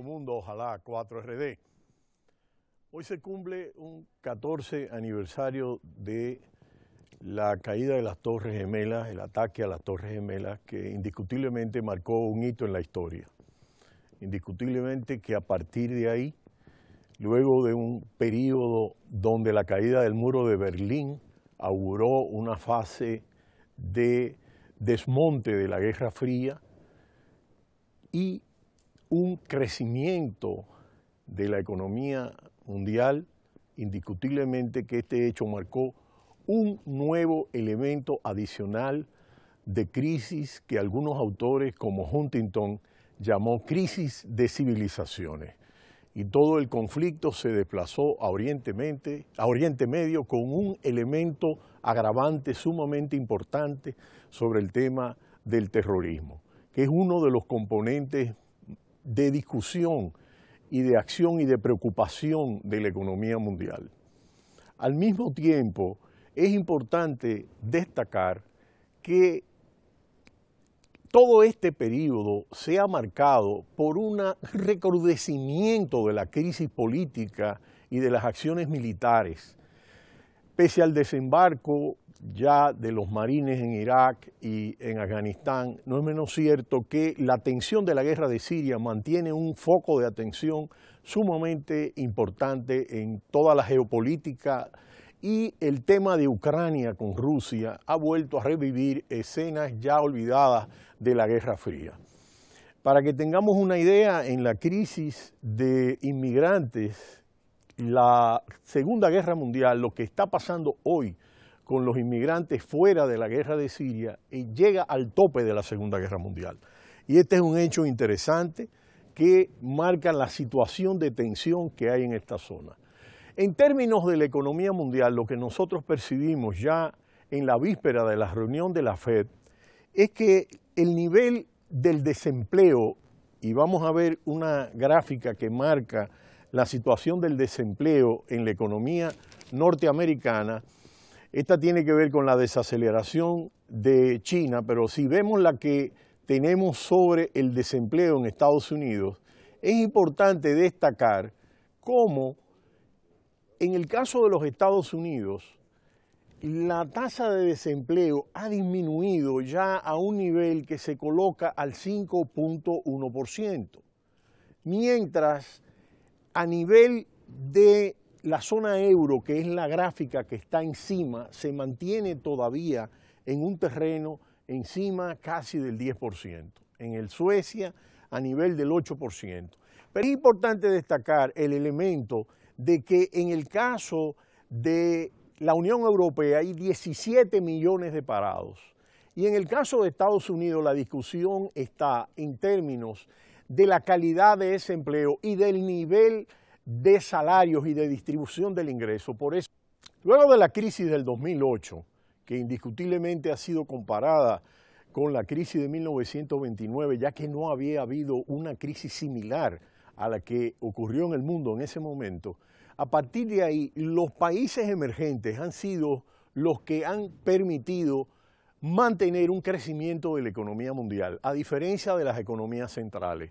mundo, ojalá 4RD. Hoy se cumple un 14 aniversario de la caída de las Torres Gemelas, el ataque a las Torres Gemelas, que indiscutiblemente marcó un hito en la historia. Indiscutiblemente que a partir de ahí, luego de un periodo donde la caída del muro de Berlín auguró una fase de desmonte de la Guerra Fría y un crecimiento de la economía mundial, indiscutiblemente que este hecho marcó un nuevo elemento adicional de crisis que algunos autores como Huntington llamó crisis de civilizaciones. Y todo el conflicto se desplazó a Oriente, a Oriente Medio con un elemento agravante sumamente importante sobre el tema del terrorismo, que es uno de los componentes de discusión y de acción y de preocupación de la economía mundial. Al mismo tiempo, es importante destacar que todo este periodo se ha marcado por un recrudecimiento de la crisis política y de las acciones militares. Pese al desembarco ya de los marines en Irak y en Afganistán, no es menos cierto que la tensión de la guerra de Siria mantiene un foco de atención sumamente importante en toda la geopolítica y el tema de Ucrania con Rusia ha vuelto a revivir escenas ya olvidadas de la Guerra Fría. Para que tengamos una idea, en la crisis de inmigrantes, la Segunda Guerra Mundial, lo que está pasando hoy, con los inmigrantes fuera de la guerra de Siria y llega al tope de la Segunda Guerra Mundial. Y este es un hecho interesante que marca la situación de tensión que hay en esta zona. En términos de la economía mundial, lo que nosotros percibimos ya en la víspera de la reunión de la FED es que el nivel del desempleo, y vamos a ver una gráfica que marca la situación del desempleo en la economía norteamericana, esta tiene que ver con la desaceleración de China, pero si vemos la que tenemos sobre el desempleo en Estados Unidos, es importante destacar cómo en el caso de los Estados Unidos, la tasa de desempleo ha disminuido ya a un nivel que se coloca al 5.1%, mientras a nivel de la zona euro, que es la gráfica que está encima, se mantiene todavía en un terreno encima casi del 10%, en el Suecia a nivel del 8%. Pero es importante destacar el elemento de que en el caso de la Unión Europea hay 17 millones de parados. Y en el caso de Estados Unidos la discusión está en términos de la calidad de ese empleo y del nivel de salarios y de distribución del ingreso. Por eso, luego de la crisis del 2008, que indiscutiblemente ha sido comparada con la crisis de 1929, ya que no había habido una crisis similar a la que ocurrió en el mundo en ese momento, a partir de ahí los países emergentes han sido los que han permitido mantener un crecimiento de la economía mundial, a diferencia de las economías centrales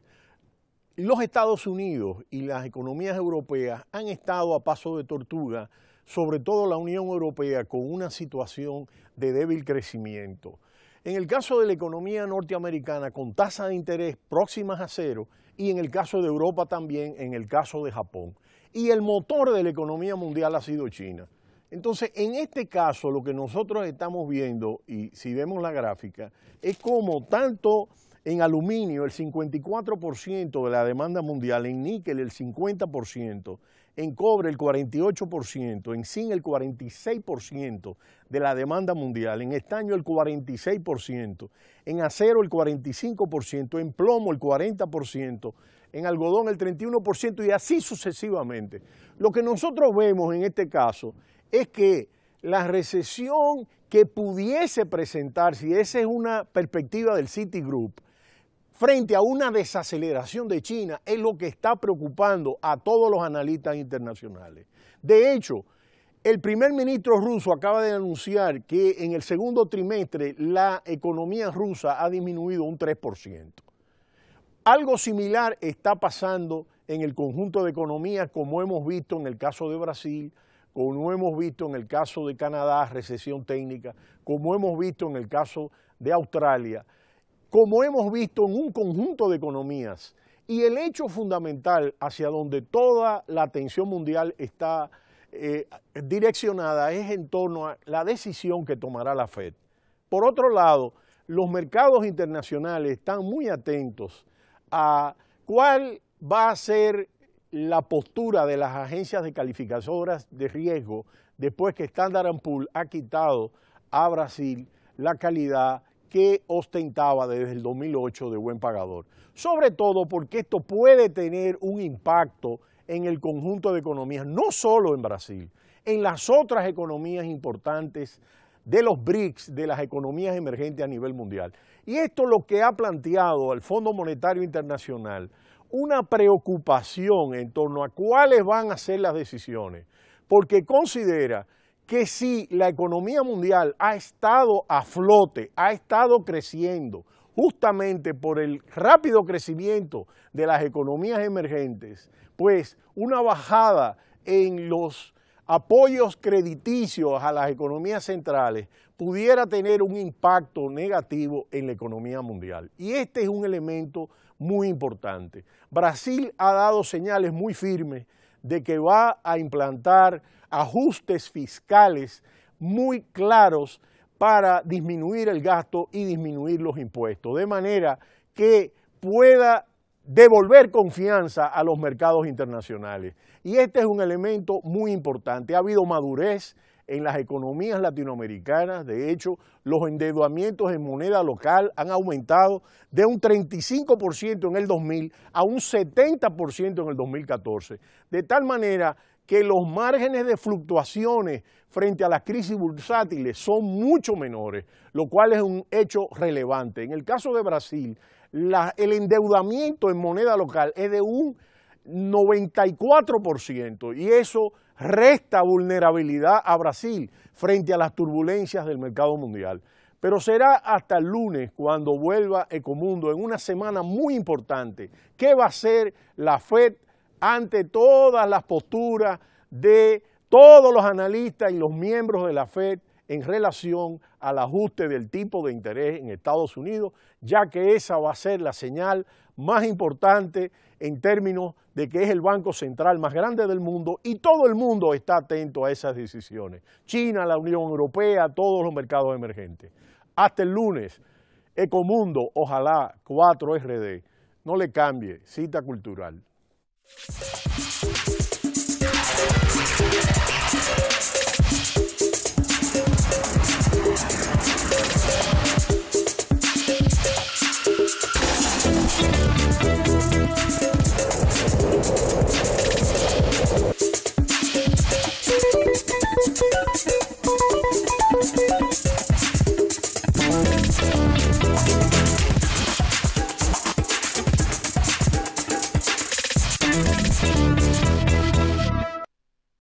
los Estados Unidos y las economías europeas han estado a paso de tortuga, sobre todo la Unión Europea, con una situación de débil crecimiento. En el caso de la economía norteamericana, con tasas de interés próximas a cero, y en el caso de Europa también, en el caso de Japón. Y el motor de la economía mundial ha sido China. Entonces, en este caso, lo que nosotros estamos viendo, y si vemos la gráfica, es como tanto en aluminio el 54% de la demanda mundial, en níquel el 50%, en cobre el 48%, en zinc el 46% de la demanda mundial, en estaño el 46%, en acero el 45%, en plomo el 40%, en algodón el 31% y así sucesivamente. Lo que nosotros vemos en este caso es que la recesión que pudiese presentarse, y esa es una perspectiva del Citigroup, frente a una desaceleración de China es lo que está preocupando a todos los analistas internacionales. De hecho, el primer ministro ruso acaba de anunciar que en el segundo trimestre la economía rusa ha disminuido un 3%. Algo similar está pasando en el conjunto de economías, como hemos visto en el caso de Brasil, como hemos visto en el caso de Canadá, recesión técnica, como hemos visto en el caso de Australia como hemos visto en un conjunto de economías. Y el hecho fundamental hacia donde toda la atención mundial está eh, direccionada es en torno a la decisión que tomará la Fed. Por otro lado, los mercados internacionales están muy atentos a cuál va a ser la postura de las agencias de calificadoras de riesgo después que Standard Poor's ha quitado a Brasil la calidad que ostentaba desde el 2008 de buen pagador. Sobre todo porque esto puede tener un impacto en el conjunto de economías, no solo en Brasil, en las otras economías importantes de los BRICS, de las economías emergentes a nivel mundial. Y esto es lo que ha planteado al Fondo Monetario Internacional, una preocupación en torno a cuáles van a ser las decisiones, porque considera que si la economía mundial ha estado a flote, ha estado creciendo, justamente por el rápido crecimiento de las economías emergentes, pues una bajada en los apoyos crediticios a las economías centrales pudiera tener un impacto negativo en la economía mundial. Y este es un elemento muy importante. Brasil ha dado señales muy firmes de que va a implantar ajustes fiscales muy claros para disminuir el gasto y disminuir los impuestos, de manera que pueda devolver confianza a los mercados internacionales. Y este es un elemento muy importante. Ha habido madurez, en las economías latinoamericanas. De hecho, los endeudamientos en moneda local han aumentado de un 35% en el 2000 a un 70% en el 2014. De tal manera que los márgenes de fluctuaciones frente a las crisis bursátiles son mucho menores, lo cual es un hecho relevante. En el caso de Brasil, el endeudamiento en moneda local es de un 94% y eso resta vulnerabilidad a Brasil frente a las turbulencias del mercado mundial. Pero será hasta el lunes cuando vuelva Ecomundo en una semana muy importante. que va a hacer la Fed ante todas las posturas de todos los analistas y los miembros de la Fed en relación al ajuste del tipo de interés en Estados Unidos, ya que esa va a ser la señal más importante en términos de que es el banco central más grande del mundo y todo el mundo está atento a esas decisiones. China, la Unión Europea, todos los mercados emergentes. Hasta el lunes, Ecomundo, ojalá 4RD, no le cambie, cita cultural.